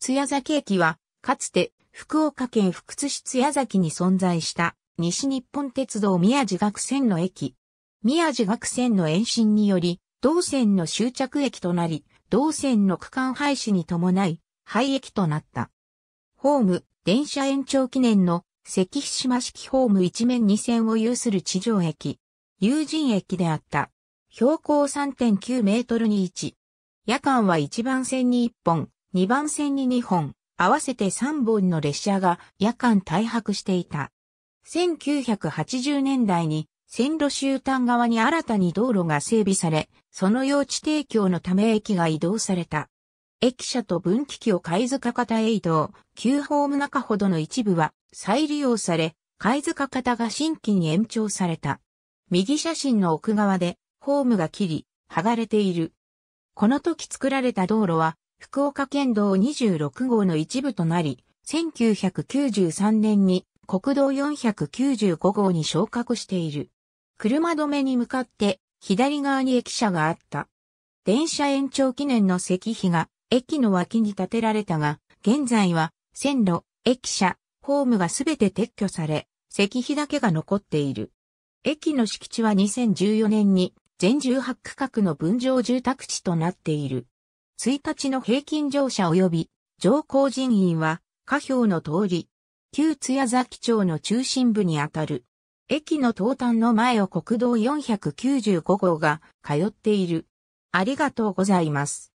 津屋崎駅は、かつて、福岡県福津市津屋崎に存在した、西日本鉄道宮地学線の駅。宮地学線の延伸により、同線の終着駅となり、同線の区間廃止に伴い、廃駅となった。ホーム、電車延長記念の石碑島式ホーム一面二線を有する地上駅。友人駅であった。標高3.9メートルに1。夜間は一番線に1本、2番線に2本、合わせて3本の列車が夜間退泊していた。1980年代に線路終端側に新たに道路が整備され、その用地提供のため駅が移動された。駅舎と分岐器を貝塚方へ移動、旧ホーム中ほどの一部は再利用され、貝塚方が新規に延長された。右写真の奥側でホームが切り、剥がれている。この時作られた道路は福岡県道26号の一部となり、1993年に国道495号に昇格している。車止めに向かって左側に駅舎があった。電車延長記念の石碑が駅の脇に建てられたが、現在は線路、駅舎、ホームがすべて撤去され、石碑だけが残っている。駅の敷地は2014年に全18区画の分譲住宅地となっている。1日の平均乗車及び乗降人員は下表の通り、旧津屋崎町の中心部にあたる。駅の東端の前を国道495号が通っている。ありがとうございます。